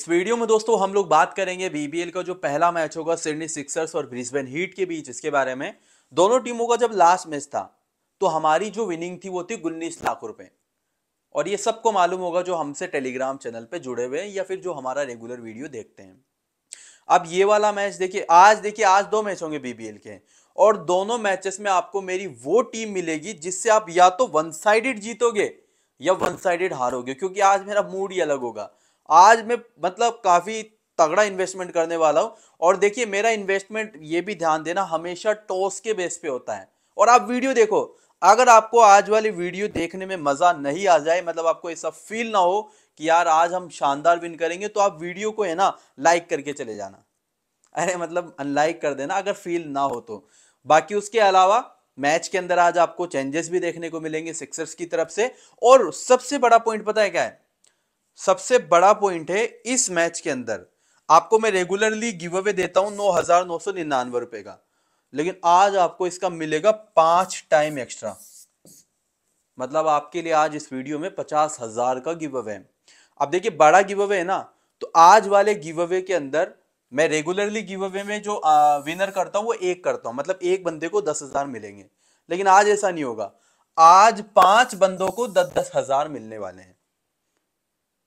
इस वीडियो में दोस्तों हम लोग बात करेंगे बीबीएल का जो पहला मैच होगा सिडनी सिक्सर्स और ब्रिस्बेन हीट के बीच इसके बारे में दोनों टीमों का जब लास्ट मैच था तो हमारी जो विनिंग थी वो थी उन्नीस लाख रुपए और ये सबको मालूम होगा जो हमसे टेलीग्राम चैनल पे जुड़े हुए हैं या फिर जो हमारा रेगुलर वीडियो देखते हैं अब ये वाला मैच देखिए आज देखिए आज दो मैच होंगे बीबीएल के और दोनों मैचेस में आपको मेरी वो टीम मिलेगी जिससे आप या तो वन साइडेड जीतोगे या वन साइडेड हारोगे क्योंकि आज मेरा मूड ही अलग होगा आज मैं मतलब काफ़ी तगड़ा इन्वेस्टमेंट करने वाला हूँ और देखिए मेरा इन्वेस्टमेंट ये भी ध्यान देना हमेशा टॉस के बेस पे होता है और आप वीडियो देखो अगर आपको आज वाली वीडियो देखने में मज़ा नहीं आ जाए मतलब आपको ऐसा फील ना हो कि यार आज हम शानदार विन करेंगे तो आप वीडियो को है ना लाइक करके चले जाना अरे मतलब अनलाइक कर देना अगर फील ना हो तो बाकी उसके अलावा मैच के अंदर आज आपको चेंजेस भी देखने को मिलेंगे सिक्सर्स की तरफ से और सबसे बड़ा पॉइंट पता है क्या है सबसे बड़ा पॉइंट है इस मैच के अंदर आपको मैं रेगुलरली गिव अवे देता हूं नौ हजार नौ सौ निन्यानवे रुपए का लेकिन आज आपको इसका मिलेगा पांच टाइम एक्स्ट्रा मतलब आपके लिए आज इस वीडियो में पचास हजार का गिव अवे है अब देखिए बड़ा गिव अवे है ना तो आज वाले गिव अवे के अंदर मैं रेगुलरली गिव अवे में जो आ, विनर करता हूं वो एक करता हूं मतलब एक बंदे को दस हजार मिलेंगे लेकिन आज ऐसा नहीं होगा आज पांच बंदों को दस दस हजार मिलने वाले हैं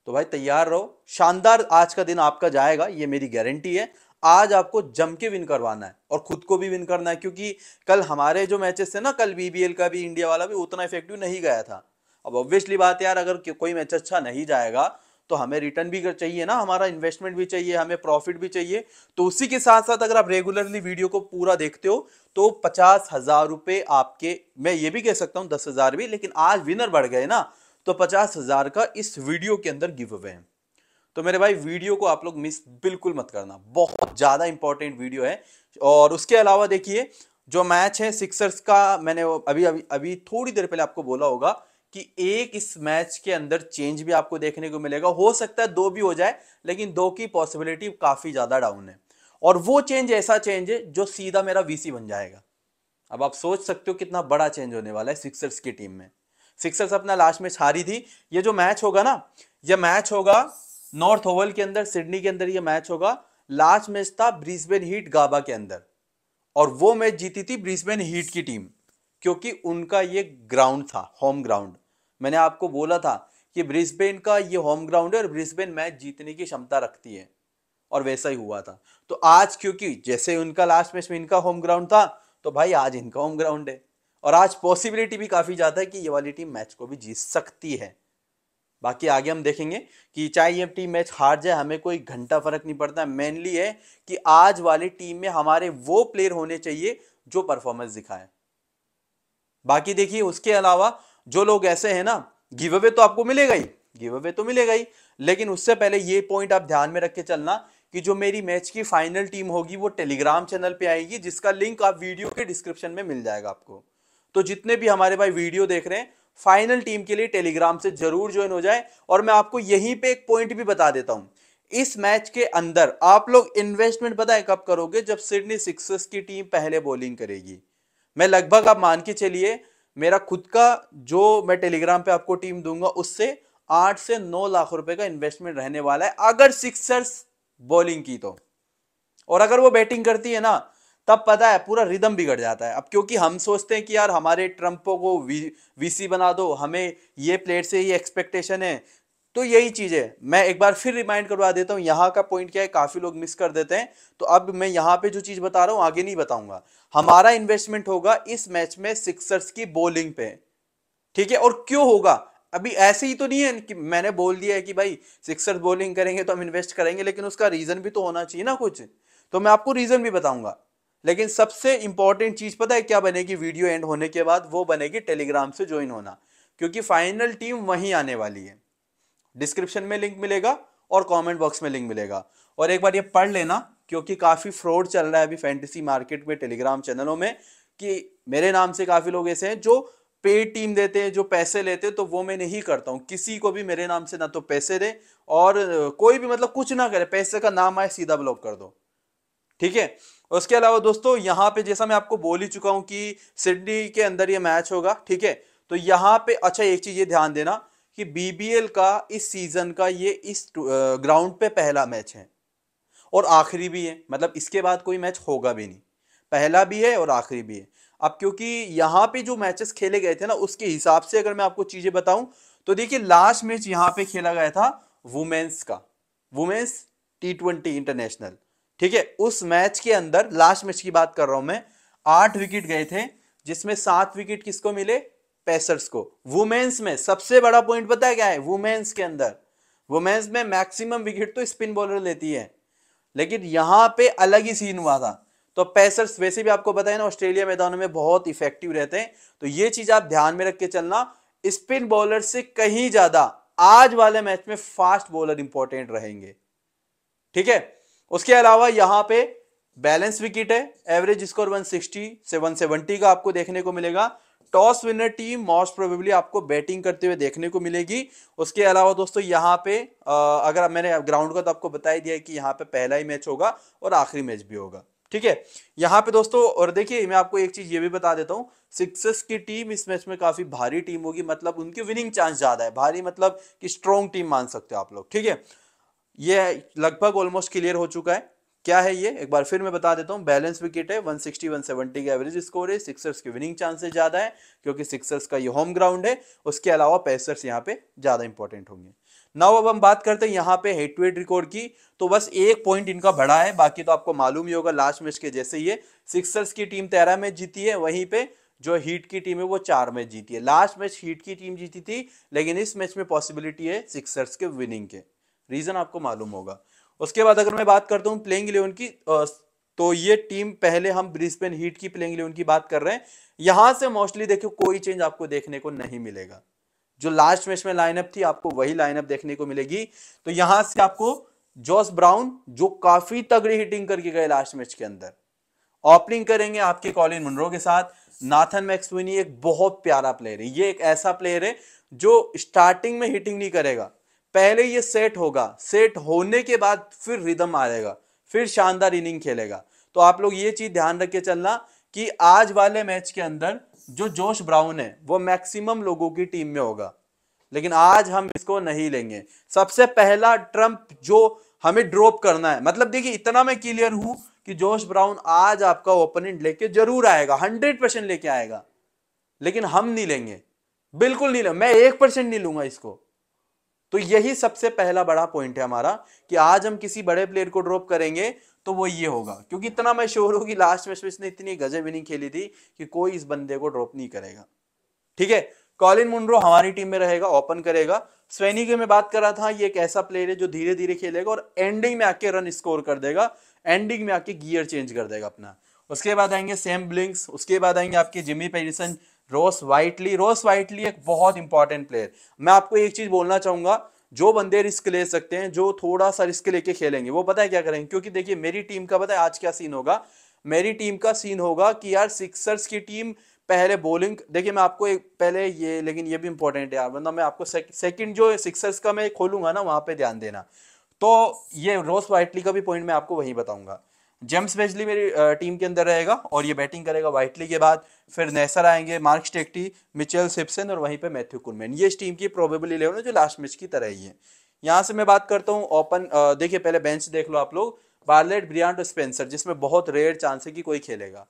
तो भाई तैयार रहो शानदार आज का दिन आपका जाएगा ये मेरी गारंटी है आज आपको जम के विन करवाना है और खुद को भी विन करना है क्योंकि कल हमारे जो मैचेस थे ना कल बीबीएल का भी इंडिया वाला भी उतना इफेक्टिव नहीं गया था अब ऑब्वियसली बात यार अगर कोई मैच अच्छा नहीं जाएगा तो हमें रिटर्न भी चाहिए ना हमारा इन्वेस्टमेंट भी चाहिए हमें प्रॉफिट भी चाहिए तो उसी के साथ साथ अगर आप रेगुलरली वीडियो को पूरा देखते हो तो पचास हजार रुपए आपके मैं ये भी कह सकता हूँ दस हजार भी लेकिन आज विनर बढ़ गए ना तो पचास हज़ार का इस वीडियो के अंदर गिव अवे है तो मेरे भाई वीडियो को आप लोग मिस बिल्कुल मत करना बहुत ज़्यादा इंपॉर्टेंट वीडियो है और उसके अलावा देखिए जो मैच है सिक्सर्स का मैंने अभी अभी अभी थोड़ी देर पहले आपको बोला होगा कि एक इस मैच के अंदर चेंज भी आपको देखने को मिलेगा हो सकता है दो भी हो जाए लेकिन दो की पॉसिबिलिटी काफ़ी ज़्यादा डाउन है और वो चेंज ऐसा चेंज है जो सीधा मेरा वीसी बन जाएगा अब आप सोच सकते हो कितना बड़ा चेंज होने वाला है सिक्सर्स की टीम में सिक्सर्स अपना लास्ट मैच हारी थी ये जो मैच होगा ना ये मैच होगा नॉर्थ ओवल के अंदर सिडनी के अंदर ये मैच होगा लास्ट मैच था ब्रिस्बेन हीट गाबा के अंदर और वो मैच जीती थी ब्रिस्बेन हीट की टीम क्योंकि उनका ये ग्राउंड था होम ग्राउंड मैंने आपको बोला था कि ब्रिस्बेन का ये होम ग्राउंड है और ब्रिस्बेन मैच जीतने की क्षमता रखती है और वैसा ही हुआ था तो आज क्योंकि जैसे उनका लास्ट मैच में इनका होम ग्राउंड था तो भाई आज इनका होम ग्राउंड है और आज पॉसिबिलिटी भी काफ़ी ज़्यादा है कि ये वाली टीम मैच को भी जीत सकती है बाकी आगे हम देखेंगे कि चाहे ये टीम मैच हार जाए हमें कोई घंटा फर्क नहीं पड़ता मेनली है कि आज वाली टीम में हमारे वो प्लेयर होने चाहिए जो परफॉर्मेंस दिखाए बाकी देखिए उसके अलावा जो लोग ऐसे हैं ना गिव अवे तो आपको मिलेगा ही गिव अवे तो मिलेगा ही लेकिन उससे पहले ये पॉइंट आप ध्यान में रख के चलना कि जो मेरी मैच की फाइनल टीम होगी वो टेलीग्राम चैनल पे आएगी जिसका लिंक आप वीडियो के डिस्क्रिप्शन में मिल जाएगा आपको तो जितने भी हमारे भाई वीडियो देख रहे हैं फाइनल टीम के लिए टेलीग्राम से जरूर ज्वाइन हो जाए और मैं आपको यहीं पे एक पॉइंट भी बता देता हूं इस मैच के अंदर आप लोग इन्वेस्टमेंट बताए कब करोगे जब सिडनी सिक्सर्स की टीम पहले बॉलिंग करेगी मैं लगभग आप मान के चलिए मेरा खुद का जो मैं टेलीग्राम पे आपको टीम दूंगा उससे आठ से नौ लाख रुपए का इन्वेस्टमेंट रहने वाला है अगर सिक्सर्स बॉलिंग की तो और अगर वो बैटिंग करती है ना तब पता है पूरा रिदम बिगड़ जाता है अब क्योंकि हम सोचते हैं कि यार हमारे ट्रंपों को वी वीसी बना दो हमें ये प्लेट से ही एक्सपेक्टेशन है तो यही चीज़ है मैं एक बार फिर रिमाइंड करवा देता हूँ यहाँ का पॉइंट क्या है काफ़ी लोग मिस कर देते हैं तो अब मैं यहाँ पे जो चीज़ बता रहा हूँ आगे नहीं बताऊँगा हमारा इन्वेस्टमेंट होगा इस मैच में सिक्सर्स की बॉलिंग पे ठीक है और क्यों होगा अभी ऐसे ही तो नहीं है कि मैंने बोल दिया है कि भाई सिक्सर्स बॉलिंग करेंगे तो हम इन्वेस्ट करेंगे लेकिन उसका रीज़न भी तो होना चाहिए ना कुछ तो मैं आपको रीज़न भी बताऊँगा लेकिन सबसे इंपॉर्टेंट चीज़ पता है क्या बनेगी वीडियो एंड होने के बाद वो बनेगी टेलीग्राम से ज्वाइन होना क्योंकि फाइनल टीम वहीं आने वाली है डिस्क्रिप्शन में लिंक मिलेगा और कमेंट बॉक्स में लिंक मिलेगा और एक बार ये पढ़ लेना क्योंकि काफ़ी फ्रॉड चल रहा है अभी फैंटेसी मार्केट में टेलीग्राम चैनलों में कि मेरे नाम से काफ़ी लोग ऐसे हैं जो पेड टीम देते हैं जो पैसे लेते हैं तो वो मैं नहीं करता हूँ किसी को भी मेरे नाम से ना तो पैसे दे और कोई भी मतलब कुछ ना करे पैसे का नाम आए सीधा ब्लॉक कर दो ठीक है उसके अलावा दोस्तों यहाँ पे जैसा मैं आपको बोल ही चुका हूँ कि सिडनी के अंदर ये मैच होगा ठीक है तो यहाँ पे अच्छा एक चीज़ ये ध्यान देना कि बीबीएल का इस सीज़न का ये इस ग्राउंड पे पहला मैच है और आखिरी भी है मतलब इसके बाद कोई मैच होगा भी नहीं पहला भी है और आखिरी भी है अब क्योंकि यहाँ पे जो मैचेस खेले गए थे ना उसके हिसाब से अगर मैं आपको चीज़ें बताऊं तो देखिए लास्ट मैच यहाँ पे खेला गया था वुमेन्स का वुमेन्स टी ट्वेंटी इंटरनेशनल ठीक है उस मैच के अंदर लास्ट मैच की बात कर रहा हूं मैं आठ विकेट गए थे जिसमें सात विकेट किसको मिले पेसर्स को वुमेन्स में सबसे बड़ा पॉइंट पता क्या है वुमेन्स के अंदर वुमेन्स में मैक्सिमम विकेट तो स्पिन बॉलर लेती है लेकिन यहां पे अलग ही सीन हुआ था तो पेसर्स वैसे भी आपको बताया ना ऑस्ट्रेलिया मैदानों में बहुत इफेक्टिव रहते हैं तो ये चीज आप ध्यान में रख के चलना स्पिन बॉलर से कहीं ज्यादा आज वाले मैच में फास्ट बॉलर इंपॉर्टेंट रहेंगे ठीक है उसके अलावा यहाँ पे बैलेंस विकेट है एवरेज स्कोर 160 से 170 का आपको देखने को मिलेगा toss winner team most probably आपको बैटिंग करते हुए देखने को मिलेगी उसके अलावा दोस्तों यहाँ पे अगर मैंने ग्राउंड का तो आपको बता ही दिया है कि यहाँ पे पहला ही मैच होगा और आखिरी मैच भी होगा ठीक है यहाँ पे दोस्तों और देखिए मैं आपको एक चीज ये भी बता देता हूँ सिक्सर्स की टीम इस मैच में काफी भारी टीम होगी मतलब उनकी विनिंग चांस ज्यादा है भारी मतलब कि स्ट्रॉन्ग टीम मान सकते हो आप लोग ठीक है ये लगभग ऑलमोस्ट क्लियर हो चुका है क्या है ये एक बार फिर मैं बता देता हूँ बैलेंस विकेट है 160 170 का एवरेज स्कोर है सिक्सर्स की विनिंग चांसेस ज़्यादा है क्योंकि सिक्सर्स का ये होम ग्राउंड है उसके अलावा पेसर्स यहाँ पे ज़्यादा इंपॉर्टेंट होंगे नाउ अब हम बात करते हैं यहाँ पे हेड टू हेड रिकॉर्ड की तो बस एक पॉइंट इनका बढ़ा है बाकी तो आपको मालूम ही होगा लास्ट मैच के जैसे ही है सिक्सर्स की टीम तेरह मैच जीती है वहीं पे जो हीट की टीम है वो चार मैच जीती है लास्ट मैच हीट की टीम जीती थी लेकिन इस मैच में पॉसिबिलिटी है सिक्सर्स के विनिंग के रीजन आपको मालूम होगा उसके बाद अगर मैं बात करता हूँ प्लेइंग इलेवन की तो ये टीम पहले हम ब्रिस्बेन हीट की प्लेइंग इलेवन की बात कर रहे हैं यहां से मोस्टली देखो कोई चेंज आपको देखने को नहीं मिलेगा जो लास्ट मैच में लाइनअप थी आपको वही लाइनअप देखने को मिलेगी तो यहां से आपको जॉस ब्राउन जो काफी तगड़ी हिटिंग करके गए लास्ट मैच के अंदर ओपनिंग करेंगे आपके कॉलिन मुनरो के साथ नाथन मैक्सविनी एक बहुत प्यारा प्लेयर है ये एक ऐसा प्लेयर है जो स्टार्टिंग में हिटिंग नहीं करेगा पहले ये सेट होगा सेट होने के बाद फिर रिदम आ जाएगा फिर शानदार इनिंग खेलेगा तो आप लोग ये चीज़ ध्यान रख के चलना कि आज वाले मैच के अंदर जो जोश ब्राउन है वो मैक्सिमम लोगों की टीम में होगा लेकिन आज हम इसको नहीं लेंगे सबसे पहला ट्रम्प जो हमें ड्रॉप करना है मतलब देखिए इतना मैं क्लियर हूं कि जोश ब्राउन आज आपका ओपोनेंट लेके जरूर आएगा हंड्रेड परसेंट लेके आएगा लेकिन हम नहीं लेंगे बिल्कुल नहीं लेंगे मैं एक परसेंट नहीं लूंगा इसको तो यही सबसे पहला बड़ा पॉइंट है हमारा कि आज हम किसी बड़े प्लेयर को ड्रॉप करेंगे तो वो ये होगा क्योंकि इतना मैं श्योर हूँ कि लास्ट मैच में इसने इतनी गजब इनिंग खेली थी कि कोई इस बंदे को ड्रॉप नहीं करेगा ठीक है कॉलिन मुंड्रो हमारी टीम में रहेगा ओपन करेगा स्वेनी की मैं बात कर रहा था ये एक ऐसा प्लेयर है जो धीरे धीरे खेलेगा और एंडिंग में आके रन स्कोर कर देगा एंडिंग में आके गियर चेंज कर देगा अपना उसके बाद आएंगे सेम ब्लिंक्स उसके बाद आएंगे आपके Jimmy Peirson Ross Whiteley Ross Whiteley एक बहुत इंपॉर्टेंट प्लेयर मैं आपको एक चीज बोलना चाहूंगा जो बंदे रिस्क ले सकते हैं जो थोड़ा सा रिस्क लेके खेलेंगे वो पता है क्या करेंगे क्योंकि देखिए मेरी टीम का पता है आज क्या सीन होगा मेरी टीम का सीन होगा कि यार सिक्सर्स की टीम पहले बॉलिंग देखिए मैं आपको एक पहले ये लेकिन ये भी इंपॉर्टेंट है यार मतलब मैं आपको सेकंड जो सिक्सर्स का मैं खोलूंगा ना वहां पे ध्यान देना तो ये रोस वाइटली का भी पॉइंट मैं आपको वहीं बताऊंगा जेम्स वेजली मेरी टीम के अंदर रहेगा और ये बैटिंग करेगा वाइटली के बाद फिर नेसर आएंगे मार्क स्टेक्टी मिचेल सिप्सन और वहीं पे मैथ्यू कुलमैन ये इस टीम की प्रोबेबल इलेवन है जो लास्ट मैच की तरह ही है यहाँ से मैं बात करता हूँ ओपन देखिए पहले बेंच देख लो आप लोग बार्लेट ब्रियांट और स्पेंसर जिसमें बहुत रेयर चांस है कि कोई खेलेगा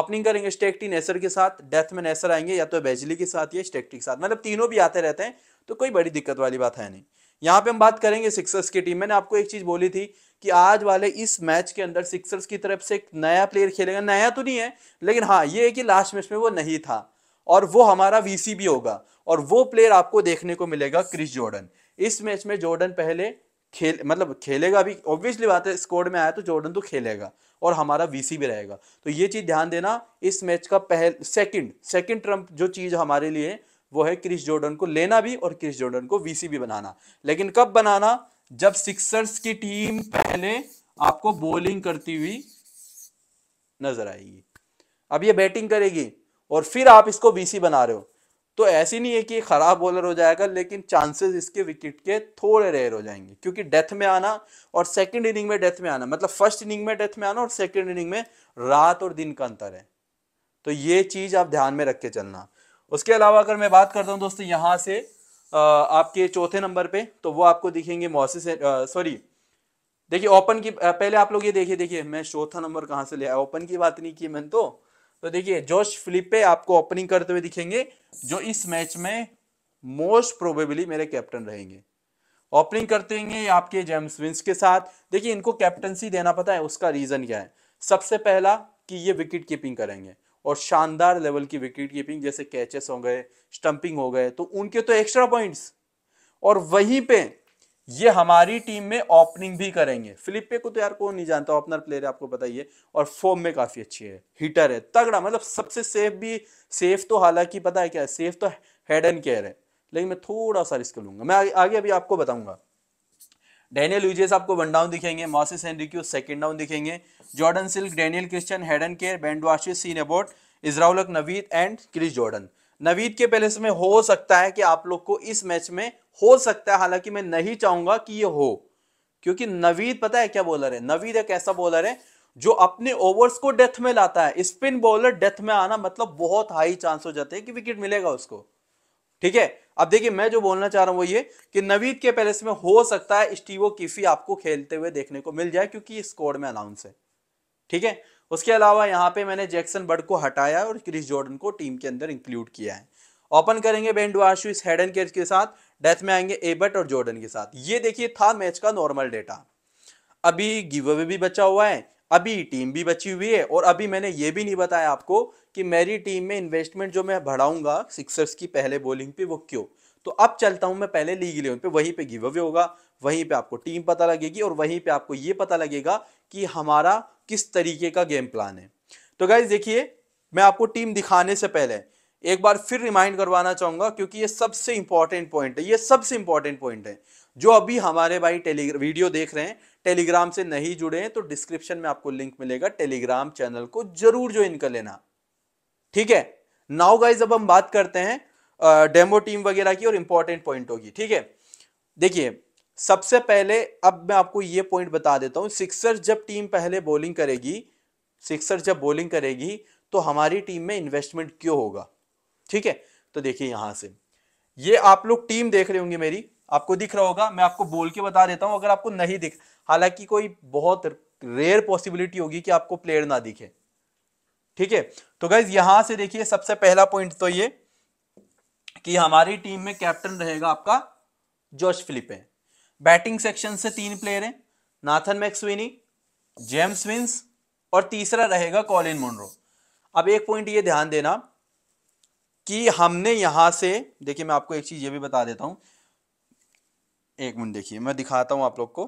ओपनिंग करेंगे स्टेक्टी नेसर के साथ डेथ में नेसर आएंगे या तो बेजली के साथ या स्टेक्टी के साथ मतलब तीनों भी आते रहते हैं तो कोई बड़ी दिक्कत वाली बात है नहीं यहाँ पे हम बात करेंगे सिक्सर्स की टीम मैंने आपको एक चीज बोली थी कि आज वाले इस मैच के अंदर सिक्सर्स की तरफ से एक नया प्लेयर खेलेगा नया तो नहीं है लेकिन हाँ ये है कि लास्ट मैच में वो नहीं था और वो हमारा भी होगा और वो प्लेयर आपको देखने को मिलेगा क्रिस जॉर्डन इस मैच में जॉर्डन पहले खेल मतलब खेलेगा भी ऑब्वियसली बात है स्कोर में आया तो जॉर्डन तो खेलेगा और हमारा वीसी भी रहेगा तो ये चीज़ ध्यान देना इस मैच का पहल सेकंड सेकंड ट्रम्प जो चीज़ हमारे लिए वो है क्रिस जॉर्डन को लेना भी और क्रिस जॉर्डन को वीसी भी बनाना लेकिन कब बनाना जब सिक्सर्स की टीम पहले आपको बॉलिंग करती हुई नजर आएगी अब ये बैटिंग करेगी और फिर आप इसको वीसी बना रहे हो तो ऐसी नहीं है कि खराब बॉलर हो जाएगा लेकिन चांसेस इसके विकेट के थोड़े रेयर हो जाएंगे क्योंकि डेथ में आना और सेकंड इनिंग में डेथ में आना मतलब फर्स्ट इनिंग में डेथ में आना और सेकंड इनिंग में रात और दिन का अंतर है तो ये चीज आप ध्यान में रख के चलना उसके अलावा अगर मैं बात करता हूँ दोस्तों यहाँ से आपके चौथे नंबर पे तो वो आपको दिखेंगे मोसिस सॉरी देखिए ओपन की पहले आप लोग ये देखिए देखिए मैं चौथा नंबर कहाँ से लिया ओपन की बात नहीं की मैंने तो तो देखिए जोश फ्लिप पे आपको ओपनिंग करते हुए दिखेंगे जो इस मैच में मोस्ट प्रोबेबली मेरे कैप्टन रहेंगे ओपनिंग करते हैं आपके जेम्स विंस के साथ देखिए इनको कैप्टनसी देना पता है उसका रीजन क्या है सबसे पहला कि ये विकेट कीपिंग करेंगे और शानदार लेवल की विकेट कीपिंग जैसे कैचेस हो गए स्टंपिंग हो गए तो उनके तो एक्स्ट्रा पॉइंट्स और वहीं पे ये हमारी टीम में ओपनिंग भी करेंगे फिलिपे को तो यार कौन नहीं जानता ओपनर प्लेयर है आपको बताइए और फॉर्म में काफी अच्छी है हीटर है तगड़ा मतलब सबसे सेफ भी सेफ तो हालांकि पता है क्या है सेफ तो हेड एंड केयर है लेकिन मैं थोड़ा सा रिस्क लूंगा मैं आगे अभी आपको बताऊंगा डेनियल यूजेस आपको वन डाउन दिखेंगे मॉसिस हेनरिक्यू सेकंड डाउन दिखेंगे Jordan Silk Daniel Christian Hayden Kerr बैंड Sean Abbott Izharulhaq Naveed and Chris Jordan Naveed के पहले समय हो सकता है कि आप लोग को इस मैच में हो सकता है हालांकि मैं नहीं चाहूंगा कि ये हो क्योंकि नवीद पता है क्या बॉलर है नवीद एक ऐसा बॉलर है जो अपने ओवर्स को डेथ में लाता है स्पिन बॉलर डेथ में आना मतलब बहुत हाई चांस हो जाते हैं कि विकेट मिलेगा उसको ठीक है अब देखिए मैं जो बोलना चाह रहा हूं वो ये कि नवीद के पैलेस में हो सकता है स्टीवो किफी आपको खेलते हुए देखने को मिल जाए क्योंकि स्कोर में अलाउंस है ठीक है उसके अलावा यहाँ पे मैंने जैक्सन बर्ड को हटाया और क्रिस जॉर्डन को टीम के अंदर इंक्लूड किया है ओपन करेंगे बेन इस हेडन के साथ डेथ में आएंगे एबर्ट और जॉर्डन के साथ ये देखिए था मैच का नॉर्मल डेटा अभी गिव अवे भी बचा हुआ है अभी टीम भी बची हुई है और अभी मैंने ये भी नहीं बताया आपको कि मेरी टीम में इन्वेस्टमेंट जो मैं बढ़ाऊंगा सिक्सर्स की पहले बॉलिंग पे वो क्यों तो अब चलता हूं मैं पहले लीग इलेवन पे वहीं पे गिव अवे होगा वहीं पे आपको टीम पता लगेगी और वहीं पे आपको ये पता लगेगा कि हमारा किस तरीके का गेम प्लान है तो गाइज देखिए मैं आपको टीम दिखाने से पहले एक बार फिर रिमाइंड करवाना चाहूंगा क्योंकि ये सबसे इंपॉर्टेंट पॉइंट है ये सबसे इंपॉर्टेंट पॉइंट है जो अभी हमारे भाई टेलीग्राम वीडियो देख रहे हैं टेलीग्राम से नहीं जुड़े हैं तो डिस्क्रिप्शन में आपको लिंक मिलेगा टेलीग्राम चैनल को जरूर ज्वाइन कर लेना ठीक है नाउ गाइज अब हम बात करते हैं डेमो टीम वगैरह की और इंपॉर्टेंट पॉइंटों की ठीक है देखिए सबसे पहले अब मैं आपको ये पॉइंट बता देता हूं सिक्सर जब टीम पहले बॉलिंग करेगी सिक्सर जब बॉलिंग करेगी तो हमारी टीम में इन्वेस्टमेंट क्यों होगा ठीक है तो देखिए यहां से ये आप लोग टीम देख रहे होंगे मेरी आपको दिख रहा होगा मैं आपको बोल के बता देता हूं अगर आपको नहीं दिख हालांकि कोई बहुत रेयर पॉसिबिलिटी होगी कि आपको प्लेयर ना दिखे ठीक है तो गाइज यहां से देखिए सबसे पहला पॉइंट तो ये कि हमारी टीम में कैप्टन रहेगा आपका जोश फिलिप है बैटिंग सेक्शन से तीन प्लेयर हैं नाथन मैक्सविनी जेम्स विंस और तीसरा रहेगा कॉलिन मोनरो अब एक पॉइंट ये ध्यान देना कि हमने यहां से देखिए मैं आपको एक चीज़ ये भी बता देता हूं एक मिनट देखिए मैं दिखाता हूं आप लोग को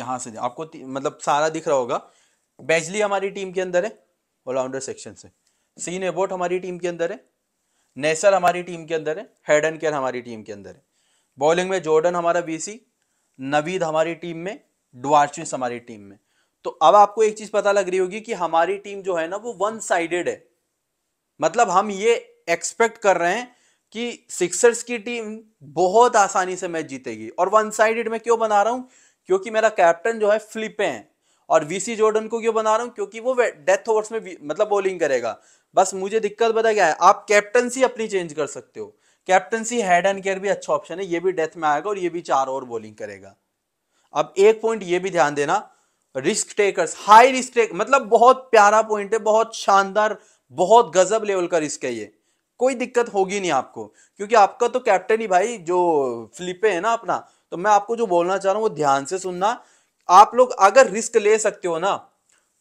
यहां से आपको मतलब सारा दिख रहा होगा बैजली हमारी टीम के अंदर है ऑलराउंडर सेक्शन से सीन एबोट हमारी टीम के अंदर है नेसर हमारी टीम के अंदर है हेड एंड केयर हमारी टीम के अंदर है बॉलिंग में जॉर्डन हमारा बीसी नवीद हमारी टीम में डुआर्चिस हमारी टीम में तो अब आपको एक चीज पता लग रही होगी कि हमारी टीम जो है ना वो वन साइडेड है मतलब हम ये एक्सपेक्ट कर रहे हैं कि सिक्सर्स की टीम बहुत आसानी से मैच जीतेगी और वन साइडेड में क्यों बना रहा हूं क्योंकि मेरा कैप्टन जो है फ्लिपे है और वीसी जॉर्डन को क्यों बना रहा हूं क्योंकि वो डेथ ओवर्स में मतलब बॉलिंग करेगा बस मुझे दिक्कत बता क्या है आप कैप्टनसी अपनी चेंज कर सकते हो कैप्टनसी हेड एंड केयर भी अच्छा ऑप्शन है ये भी डेथ में आएगा और ये भी चार ओवर बॉलिंग करेगा अब एक पॉइंट ये भी ध्यान देना risk takers high risk take मतलब बहुत प्यारा पॉइंट है बहुत शानदार बहुत गजब लेवल का रिस्क है ये कोई दिक्कत होगी नहीं आपको क्योंकि आपका तो कैप्टन ही भाई जो फ्लिपे है ना अपना तो मैं आपको जो बोलना चाह रहा हूँ वो ध्यान से सुनना आप लोग अगर रिस्क ले सकते हो ना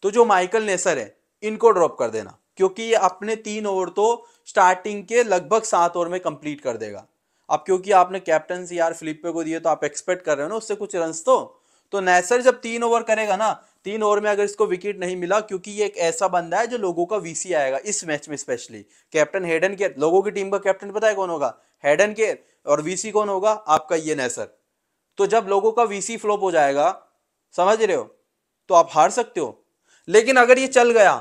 तो जो माइकल नेसर है इनको ड्रॉप कर देना क्योंकि ये अपने तीन ओवर तो स्टार्टिंग के लगभग सात ओवर में कंप्लीट कर देगा अब क्योंकि आपने कैप्टनसी यार फ्लिपे को दिए तो आप एक्सपेक्ट कर रहे हो ना उससे कुछ रन तो तो नैसर जब तीन ओवर करेगा ना तीन ओवर में अगर इसको विकेट नहीं मिला क्योंकि ये एक ऐसा बंदा है जो लोगों का वीसी आएगा इस मैच में स्पेशली कैप्टन हेडन के लोगों की टीम का कैप्टन पता है कौन होगा हेडन के और वीसी कौन होगा आपका ये नैसर तो जब लोगों का वीसी फ्लॉप हो जाएगा समझ रहे हो तो आप हार सकते हो लेकिन अगर ये चल गया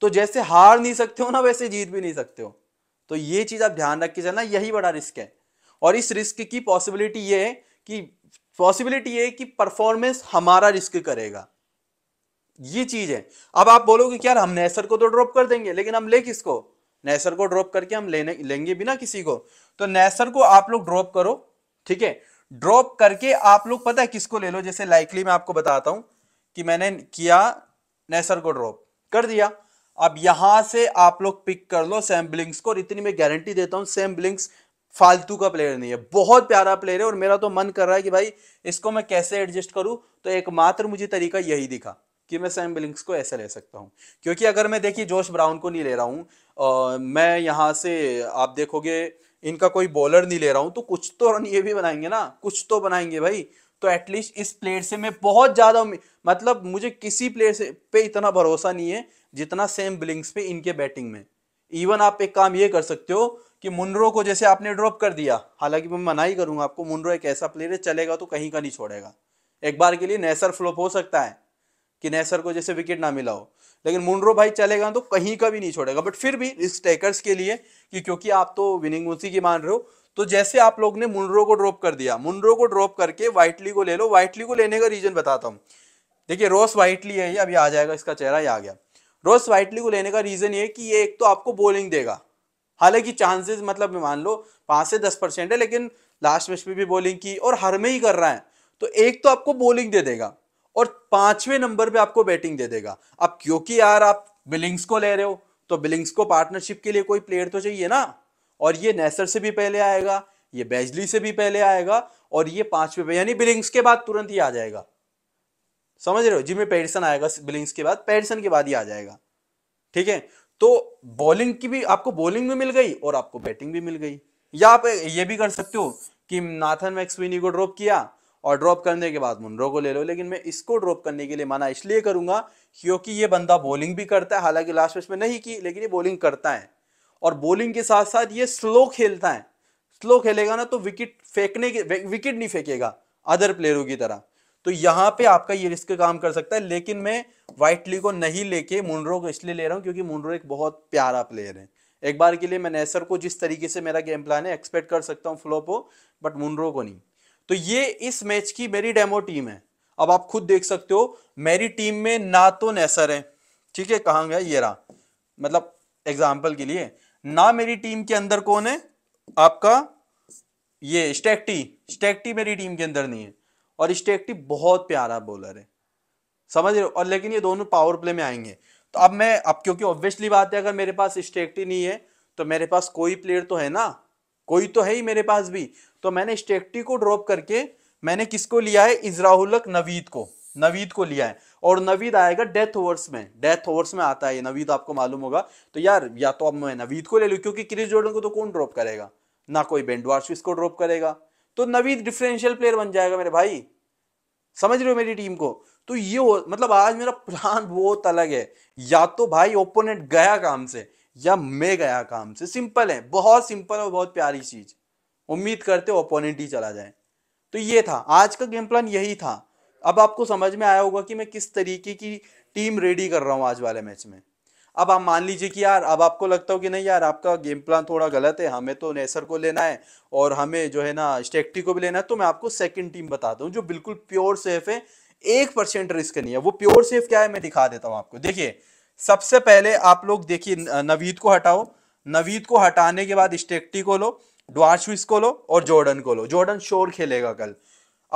तो जैसे हार नहीं सकते हो ना वैसे जीत भी नहीं सकते हो तो ये चीज़ आप ध्यान रख के चलना यही बड़ा रिस्क है और इस रिस्क की पॉसिबिलिटी ये है कि पॉसिबिलिटी ये कि परफॉर्मेंस हमारा रिस्क करेगा ये चीज है अब आप बोलोगे कि यार हम नेसर को तो ड्रॉप कर देंगे लेकिन हम ले किसको नेसर को ड्रॉप करके हम लेने लेंगे बिना किसी को तो नेसर को आप लोग ड्रॉप करो ठीक है ड्रॉप करके आप लोग पता है किसको ले लो जैसे लाइकली मैं आपको बताता हूं कि मैंने किया नेसर को ड्रॉप कर दिया अब यहां से आप लोग पिक कर लो सैम्बलिंग्स को और इतनी मैं गारंटी देता हूं सैम्बलिंग्स फालतू का प्लेयर नहीं है बहुत प्यारा प्लेयर है और मेरा तो मन कर रहा है कि भाई इसको मैं कैसे एडजस्ट करूं तो एकमात्र मुझे तरीका यही दिखा कि मैं सैम बिलिंग्स को ऐसे ले सकता हूँ क्योंकि अगर मैं देखिए जोश ब्राउन को नहीं ले रहा आ, मैं यहां से आप देखोगे इनका कोई बॉलर नहीं ले रहा हूं तो कुछ तो रन ये भी बनाएंगे ना कुछ तो बनाएंगे भाई तो एटलीस्ट इस प्लेयर से मैं बहुत ज़्यादा मतलब मुझे किसी प्लेयर से पे इतना भरोसा नहीं है जितना सेम बिलिंग्स पे इनके बैटिंग में इवन आप एक काम ये कर सकते हो कि मुनरो को जैसे आपने ड्रॉप कर दिया हालांकि मैं मना ही करूंगा आपको मुनरो एक ऐसा प्लेयर है चलेगा तो कहीं का नहीं छोड़ेगा एक बार के लिए नेसर फ्लॉप हो सकता है कि नेसर को जैसे विकेट ना मिला हो लेकिन मुनरो भाई चलेगा तो कहीं का भी नहीं छोड़ेगा बट फिर भी इस टेकर्स के लिए कि क्योंकि आप तो विनिंग उसी की मान रहे हो तो जैसे आप लोग ने मुनरो को ड्रॉप कर दिया मुनरो को ड्रॉप करके वाइटली को ले लो वाइटली को लेने का रीजन बताता हूँ देखिए रोस वाइटली है ये अभी आ जाएगा इसका चेहरा ही आ गया रोस वाइटली को लेने का रीजन ये कि ये एक तो आपको बॉलिंग देगा हालांकि चांसेस मतलब मान लो पाँच से दस परसेंट है लेकिन लास्ट मैच में भी बॉलिंग की और हर में ही कर रहा है तो एक तो आपको बॉलिंग दे देगा और पांचवें नंबर पे आपको बैटिंग दे देगा अब क्योंकि यार आप बिलिंग्स को ले रहे हो तो बिलिंग्स को पार्टनरशिप के लिए कोई प्लेयर तो चाहिए ना और ये नेसर से भी पहले आएगा ये बेजली से भी पहले आएगा और ये पांचवें पे यानी बिलिंग्स के बाद तुरंत ही आ जाएगा समझ रहे हो जिम्मे पेडिसन आएगा बिलिंग्स के बाद पेडसन के बाद ही आ जाएगा ठीक है तो बॉलिंग की भी आपको बॉलिंग भी मिल गई और आपको बैटिंग भी मिल गई या आप ये भी कर सकते हो कि नाथन मैक्सविनी को ड्रॉप किया और ड्रॉप करने के बाद मुंड्रो को ले लो लेकिन मैं इसको ड्रॉप करने के लिए माना इसलिए करूंगा क्योंकि ये बंदा बॉलिंग भी करता है हालांकि लास्ट मैच में नहीं की लेकिन ये बॉलिंग करता है और बॉलिंग के साथ साथ ये स्लो खेलता है स्लो खेलेगा ना तो विकेट फेंकने के विकेट नहीं फेंकेगा अदर प्लेयरों की तरह तो यहां पे आपका ये रिस्क काम कर सकता है लेकिन मैं वाइटली को नहीं लेके मुंड्रो को इसलिए ले रहा हूँ क्योंकि मुंड्रो एक बहुत प्यारा प्लेयर है एक बार के लिए मैं नेसर को जिस तरीके से मेरा गेम प्लान है एक्सपेक्ट कर सकता हूँ फ्लॉप हो बट मुंड्रो को नहीं तो ये इस मैच की मेरी डेमो टीम है अब आप खुद देख सकते हो मेरी टीम में ना तो नेसर है ठीक है कहाँ गया ये रहा मतलब एग्जाम्पल के लिए ना मेरी टीम के अंदर कौन है आपका ये स्टेक्टी स्टैक्टी मेरी टीम के अंदर नहीं है और स्टेकटी बहुत प्यारा बॉलर है समझ रहे हो और लेकिन ये दोनों पावर प्ले में आएंगे तो अब मैं अब क्योंकि ऑब्वियसली बात है अगर मेरे पास स्टेकटी नहीं है तो मेरे पास कोई प्लेयर तो है ना कोई तो है ही मेरे पास भी तो मैंने स्टेकटी को ड्रॉप करके मैंने किसको लिया है इजराहुलक नवीद को नवीद को लिया है और नवीद आएगा डेथ ओवर्स में डेथ ओवर्स में आता है ये नवीद आपको मालूम होगा तो यार या तो अब मैं नवीद को ले लूँ क्योंकि क्रिस जोर्डन को तो कौन ड्रॉप करेगा ना कोई बेंडवार्स इसको ड्रॉप करेगा तो नवीद डिफरेंशियल प्लेयर बन जाएगा मेरे भाई समझ रहे हो मेरी टीम को तो ये हो मतलब आज मेरा प्लान बहुत अलग है या तो भाई ओपोनेंट गया काम से या मैं गया काम से सिंपल है बहुत सिंपल और बहुत प्यारी चीज उम्मीद करते ओपोनेंट ही चला जाए तो ये था आज का गेम प्लान यही था अब आपको समझ में आया होगा कि मैं किस तरीके की टीम रेडी कर रहा हूँ आज वाले मैच में अब आप मान लीजिए कि यार अब आपको लगता हो कि नहीं यार आपका गेम प्लान थोड़ा गलत है हमें तो नेसर को लेना है और हमें जो है ना स्टेक्टी को भी लेना है तो मैं आपको सेकंड टीम बता दूं जो बिल्कुल प्योर सेफ है एक परसेंट रिस्क नहीं है वो प्योर सेफ क्या है मैं दिखा देता हूँ आपको देखिए सबसे पहले आप लोग देखिए नवीद को हटाओ नवीद को हटाने के बाद स्टेक्टी को लो डॉर्चविस को लो और जॉर्डन को लो जॉर्डन शोर खेलेगा कल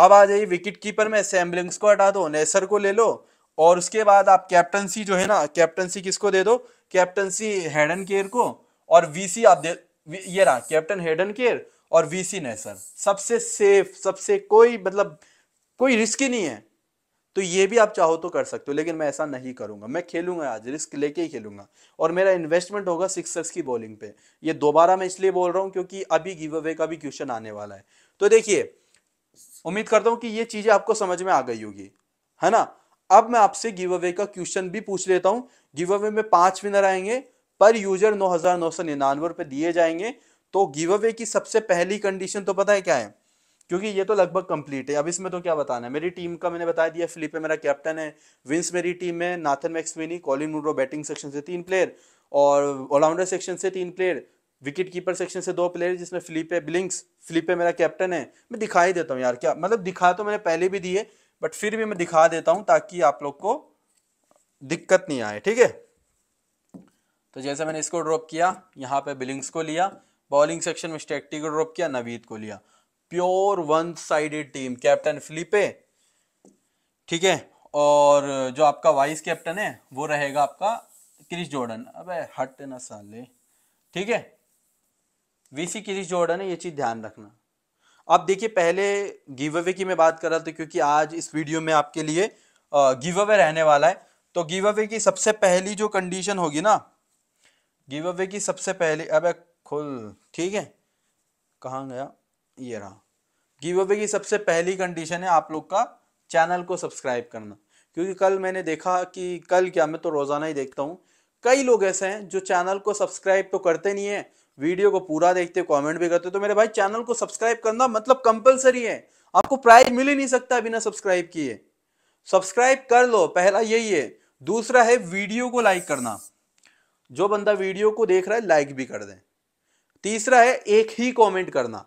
अब आ जाइए विकेट कीपर में सैमलिंग्स को हटा दो नेसर को ले लो और उसके बाद आप कैप्टनसी जो है ना कैप्टनसी किसको दे दो कैप्टनसी हेडन केयर को और वीसी आप दे ये रहा कैप्टन हेडन केयर और वीसी नेसर सबसे सेफ सबसे कोई मतलब कोई रिस्क ही नहीं है तो ये भी आप चाहो तो कर सकते हो लेकिन मैं ऐसा नहीं करूंगा मैं खेलूंगा आज रिस्क लेके ही खेलूंगा और मेरा इन्वेस्टमेंट होगा सिक्सर्स की बॉलिंग पे ये दोबारा मैं इसलिए बोल रहा हूँ क्योंकि अभी गिव अवे का भी क्वेश्चन आने वाला है तो देखिए उम्मीद करता हूँ कि ये चीज़ें आपको समझ में आ गई होगी है ना अब मैं आपसे गिव अवे का क्वेश्चन भी पूछ लेता हूँ गिव अवे में पांच विनर आएंगे पर यूजर नौ हजार नौ सौ निन्यानवे रुपए दिए जाएंगे तो गिव अवे की सबसे पहली कंडीशन तो पता है क्या है क्योंकि ये तो लगभग कंप्लीट है अब इसमें तो क्या बताना है मेरी टीम का मैंने बता दिया फिलिप मेरा कैप्टन है विंस मेरी टीम में Nathan McSweeney Colin Munro batting section से तीन प्लेयर और ऑलराउंडर सेक्शन से तीन प्लेयर विकेट कीपर सेक्शन से दो प्लेयर जिसमें फिलिपे ब्लिंक्स फिलिपे मेरा कैप्टन है मैं दिखाई देता हूँ यार क्या मतलब दिखा तो मैंने पहले भी दिए बट फिर भी मैं दिखा देता हूं ताकि आप लोग को दिक्कत नहीं आए ठीक है तो जैसे मैंने इसको ड्रॉप किया यहां पे बिलिंग्स को लिया बॉलिंग सेक्शन में स्टेक्टी को ड्रॉप किया नवीद को लिया pure one sided team captain Philippe ठीक है और जो आपका वाइस कैप्टन है वो रहेगा आपका क्रिस जॉर्डन अब हट ना साले ठीक है वीसी क्रिस जॉर्डन है ये चीज ध्यान रखना आप देखिए पहले गिव अवे की मैं बात कर रहा था क्योंकि आज इस वीडियो में आपके लिए गिव अवे रहने वाला है तो गिव अवे की सबसे पहली जो कंडीशन होगी ना गिव अवे की सबसे पहली अब खुल ठीक है कहाँ गया ये रहा गिव अवे की सबसे पहली कंडीशन है आप लोग का चैनल को सब्सक्राइब करना क्योंकि कल मैंने देखा कि कल क्या मैं तो रोज़ाना ही देखता हूँ कई लोग ऐसे हैं जो चैनल को सब्सक्राइब तो करते नहीं है वीडियो को पूरा देखते हो कमेंट भी करते हो तो मेरे भाई चैनल को सब्सक्राइब करना मतलब कंपलसरी है आपको प्राइज मिल ही नहीं सकता बिना सब्सक्राइब किए सब्सक्राइब कर लो पहला यही है दूसरा है वीडियो को लाइक करना जो बंदा वीडियो को देख रहा है लाइक भी कर दे तीसरा है एक ही कमेंट करना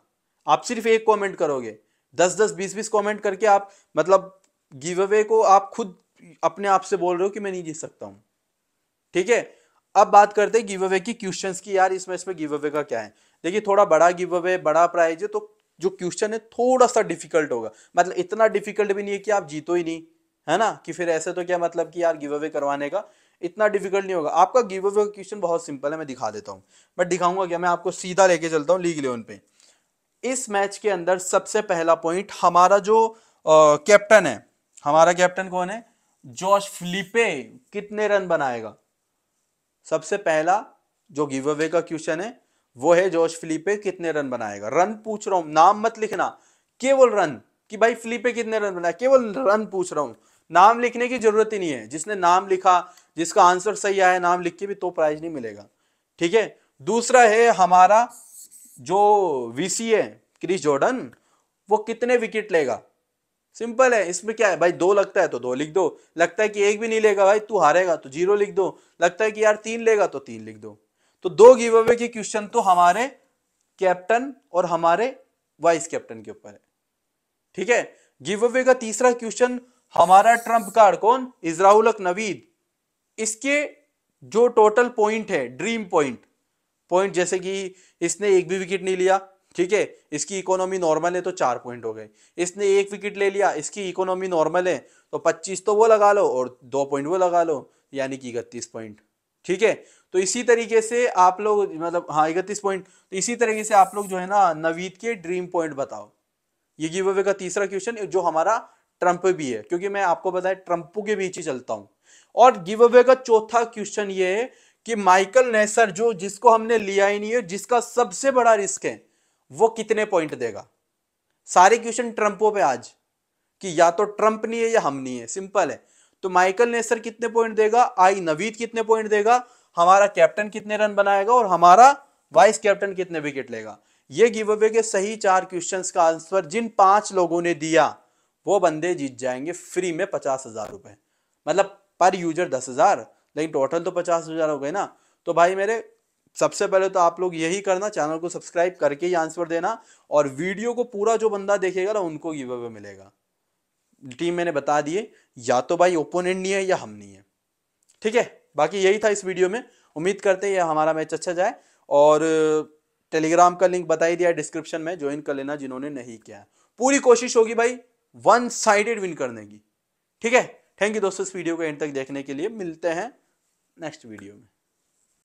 आप सिर्फ एक कमेंट करोगे दस दस बीस बीस कमेंट करके आप मतलब गिव अवे को आप खुद अपने आप से बोल रहे हो कि मैं नहीं जीत सकता हूं ठीक है अब बात करते हैं गिव अवे की क्वेश्चंस की यार इसमें इसमें गिव अवे का क्या है देखिए थोड़ा बड़ा गिव अवे बड़ा प्राइज है तो जो क्वेश्चन है थोड़ा सा डिफिकल्ट होगा मतलब इतना डिफिकल्ट भी नहीं है कि आप जीतो ही नहीं है ना कि फिर ऐसे तो क्या मतलब कि यार गिव अवे करवाने का इतना डिफिकल्ट नहीं होगा आपका गिव अवे का क्वेश्चन बहुत सिंपल है मैं दिखा देता हूँ बट दिखाऊंगा क्या मैं आपको सीधा लेके चलता हूँ लीग लेवन पे इस मैच के अंदर सबसे पहला पॉइंट हमारा जो कैप्टन है हमारा कैप्टन कौन है जॉर्ज फिलिपे कितने रन बनाएगा सबसे पहला जो गिव अवे का क्वेश्चन है वो है जोश फिलीपे कितने रन बनाएगा रन पूछ रहा हूं नाम मत लिखना केवल रन कि भाई फिलीपे कितने रन बनाए केवल रन पूछ रहा हूं नाम लिखने की जरूरत ही नहीं है जिसने नाम लिखा जिसका आंसर सही आया नाम लिख के भी तो प्राइज नहीं मिलेगा ठीक है दूसरा है हमारा जो वीसी है क्रिस जॉर्डन वो कितने विकेट लेगा सिंपल है इसमें क्या है भाई दो लगता है तो दो लिख दो लगता है कि एक भी नहीं लेगा भाई तू हारेगा तो जीरो लिख दो लगता है कि यार तीन लेगा तो तीन लिख दो तो दो गिव अवे के क्वेश्चन तो हमारे कैप्टन और हमारे वाइस कैप्टन के ऊपर है ठीक है गिव अवे का तीसरा क्वेश्चन हमारा ट्रंप कार्ड कौन इजराउल नवीद इसके जो टोटल पॉइंट है ड्रीम पॉइंट पॉइंट जैसे कि इसने एक भी विकेट नहीं लिया ठीक है इसकी इकोनॉमी नॉर्मल है तो चार पॉइंट हो गए इसने एक विकेट ले लिया इसकी इकोनॉमी नॉर्मल है तो पच्चीस तो वो लगा लो और दो पॉइंट वो लगा लो यानी कि इकतीस पॉइंट ठीक है तो इसी तरीके से आप लोग मतलब हाँ इकतीस पॉइंट तो इसी तरीके से आप लोग जो है ना नवीद के ड्रीम पॉइंट बताओ ये गिव अवे का तीसरा क्वेश्चन जो हमारा ट्रंप भी है क्योंकि मैं आपको बताया ट्रंपो के बीच ही चलता हूँ और गिव अवे का चौथा क्वेश्चन ये है कि माइकल नेसर जो जिसको हमने लिया ही नहीं है जिसका सबसे बड़ा रिस्क है वो कितने पॉइंट देगा सारे क्वेश्चन ट्रंपो पे आज कि या तो ट्रंप नहीं है या हम नहीं है सिंपल है तो माइकल नेसर कितने पॉइंट देगा आई नवीद कितने पॉइंट देगा हमारा कैप्टन कितने रन बनाएगा और हमारा वाइस कैप्टन कितने विकेट लेगा ये गिव अवे के सही चार क्वेश्चंस का आंसर जिन पांच लोगों ने दिया वो बंदे जीत जाएंगे फ्री में पचास हजार रुपए मतलब पर यूजर दस हजार लेकिन टोटल तो पचास हजार हो गए ना तो भाई मेरे सबसे पहले तो आप लोग यही करना चैनल को सब्सक्राइब करके ही आंसर देना और वीडियो को पूरा जो बंदा देखेगा ना उनको गिव अवे मिलेगा टीम मैंने बता दिए या तो भाई ओपोनेंट नहीं है या हम नहीं है ठीक है बाकी यही था इस वीडियो में उम्मीद करते हैं हमारा मैच अच्छा जाए और टेलीग्राम का लिंक बता ही दिया डिस्क्रिप्शन में ज्वाइन कर लेना जिन्होंने नहीं किया पूरी कोशिश होगी भाई वन साइडेड विन करने की ठीक है थैंक यू दोस्तों इस वीडियो को एंड तक देखने के लिए मिलते हैं नेक्स्ट वीडियो में